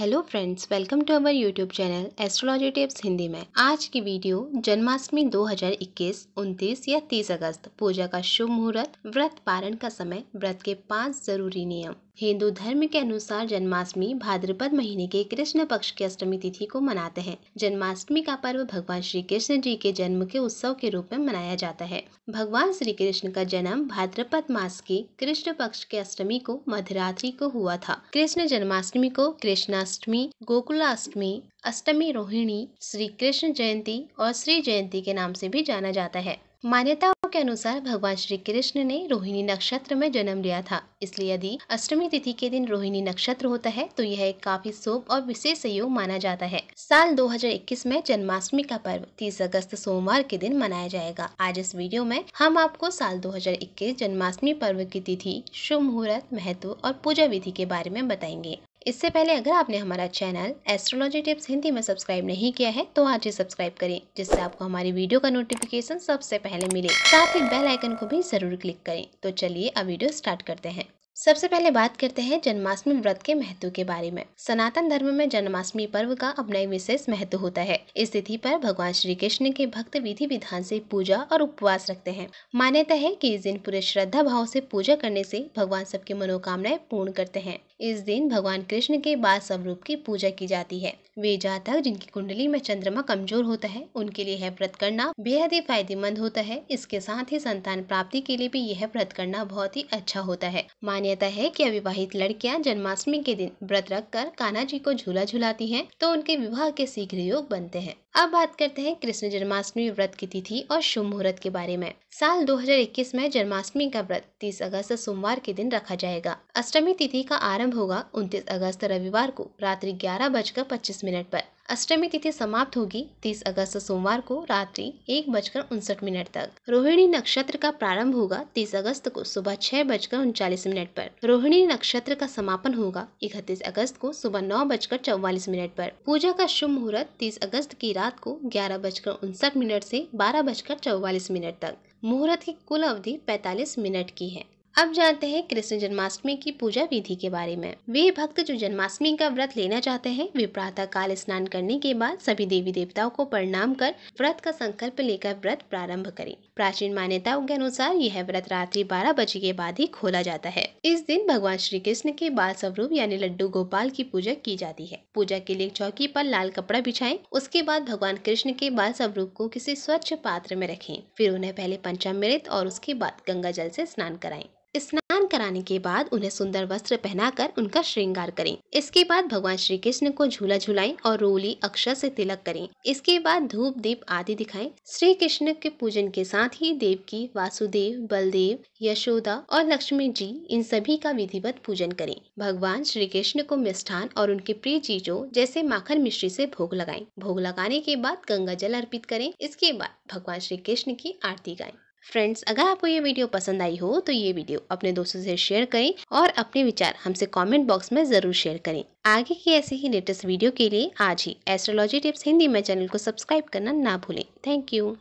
hello friends welcome to our YouTube channel astrology tips Hindi में आज की वीडियो जन्माष्टमी 2021 29 या 30 अगस्त पूजा का शुभ मुहूर्त व्रत पारण का समय व्रत के पांच जरूरी नियम हिंदू धर्म के अनुसार जन्माष्टमी भाद्रपद महीने के कृष्ण पक्ष की अष्टमी तिथि को मनाते हैं जन्माष्टमी का पर्व भगवान श्री कृष्ण जी के जन्म के उत्सव के रूप में मनाया जाता है भगवान श्री कृष्ण का जन्म भाद्रपद मास की कृष्ण पक्ष के अष्टमी को मध्यरात्रि को हुआ था कृष्ण जन्माष्टमी को कृष्णाष्टमी गोकुलाष्टमी अष्टमी रोहिणी श्री कृष्ण जयंती और श्री जयंती के नाम से भी जाना जाता है मान्यता के अनुसार भगवान श्री कृष्ण ने रोहिणी नक्षत्र में जन्म लिया था इसलिए यदि अष्टमी तिथि के दिन रोहिणी नक्षत्र होता है तो यह एक काफी शुभ और विशेष सहयोग माना जाता है साल 2021 में जन्माष्टमी का पर्व 30 अगस्त सोमवार के दिन मनाया जाएगा आज इस वीडियो में हम आपको साल 2021 जन्माष्टमी पर्व की तिथि शुभ मुहूर्त महत्व और पूजा विधि के बारे में बताएंगे इससे पहले अगर आपने हमारा चैनल एस्ट्रोलॉजी टिप्स हिंदी में सब्सक्राइब नहीं किया है तो आज ही सब्सक्राइब करें जिससे आपको हमारी वीडियो का नोटिफिकेशन सबसे पहले मिले साथ ही बेल आइकन को भी जरूर क्लिक करें तो चलिए अब वीडियो स्टार्ट करते हैं सबसे पहले बात करते हैं जन्माष्टमी व्रत के महत्व के बारे में सनातन धर्म में जन्माष्टमी पर्व का अपना एक विशेष महत्व होता है इस तिथि पर भगवान श्री कृष्ण के भक्त विधि विधान से पूजा और उपवास रखते हैं मान्यता है कि इस दिन पूरे श्रद्धा भाव से पूजा करने से भगवान सबकी मनोकामनाएं पूर्ण करते हैं इस दिन भगवान कृष्ण के बाद स्वरूप की पूजा की जाती है वे जातक जिनकी कुंडली में चंद्रमा कमजोर होता है उनके लिए यह व्रत करना बेहद ही फायदेमंद होता है इसके साथ ही संतान प्राप्ति के लिए भी यह व्रत करना बहुत ही अच्छा होता है मान्य मान्यता है कि अविवाहित लड़कियां जन्माष्टमी के दिन व्रत रखकर कान्हा जी को झूला झुलाती हैं तो उनके विवाह के शीघ्र योग बनते हैं अब बात करते हैं कृष्ण जन्माष्टमी व्रत की तिथि और शुभ मुहूर्त के बारे में साल 2021 में जन्माष्टमी का व्रत 30 अगस्त सोमवार के दिन रखा जाएगा अष्टमी तिथि का आरंभ होगा 29 अगस्त रविवार को रात्रि ग्यारह बजकर पच्चीस मिनट आरोप अष्टमी तिथि समाप्त होगी 30 अगस्त सोमवार को रात्रि एक बजकर उनसठ मिनट तक रोहिणी नक्षत्र का प्रारंभ होगा 30 अगस्त को सुबह छह बजकर उनचालीस मिनट पर रोहिणी नक्षत्र का समापन होगा 31 अगस्त को सुबह नौ बजकर चौवालीस मिनट पर पूजा का शुभ मुहूर्त 30 अगस्त की रात को ग्यारह बजकर उनसठ मिनट से बारह बजकर चौवालीस मिनट तक मुहूर्त की कुल अवधि पैतालीस मिनट की है अब जानते हैं कृष्ण जन्माष्टमी की पूजा विधि के बारे में वे भक्त जो जन्माष्टमी का व्रत लेना चाहते हैं वे प्रातः काल स्नान करने के बाद सभी देवी देवताओं को प्रणाम कर व्रत का संकल्प लेकर व्रत प्रारंभ करें प्राचीन मान्यताओं के अनुसार यह व्रत रात्रि बारह बजे के बाद ही खोला जाता है इस दिन भगवान श्री कृष्ण के बाल स्वरूप यानी लड्डू गोपाल की पूजा की जाती है पूजा के लिए चौकी पर लाल कपड़ा बिछाएं उसके बाद भगवान कृष्ण के बाल स्वरूप को किसी स्वच्छ पात्र में रखें फिर उन्हें पहले पंचामृत और उसके बाद गंगा जल स्नान कराएं स्नान कराने के बाद उन्हें सुंदर वस्त्र पहनाकर उनका श्रृंगार करें इसके बाद भगवान श्री कृष्ण को झूला झुलाएं और रोली अक्षर से तिलक करें इसके बाद धूप दीप आदि दिखाएं श्री कृष्ण के पूजन के साथ ही देव की वासुदेव बलदेव यशोदा और लक्ष्मी जी इन सभी का विधिवत पूजन करें भगवान श्री कृष्ण को मिष्ठान और उनके प्रिय चीजों जैसे माखन मिश्री से भोग लगाएं भोग लगाने के बाद गंगा जल अर्पित करें इसके बाद भगवान श्री कृष्ण की आरती गाएं फ्रेंड्स अगर आपको ये वीडियो पसंद आई हो तो ये वीडियो अपने दोस्तों से शेयर करें और अपने विचार हमसे कमेंट बॉक्स में ज़रूर शेयर करें आगे की ऐसे ही लेटेस्ट वीडियो के लिए आज ही एस्ट्रोलॉजी टिप्स हिंदी में चैनल को सब्सक्राइब करना ना भूलें थैंक यू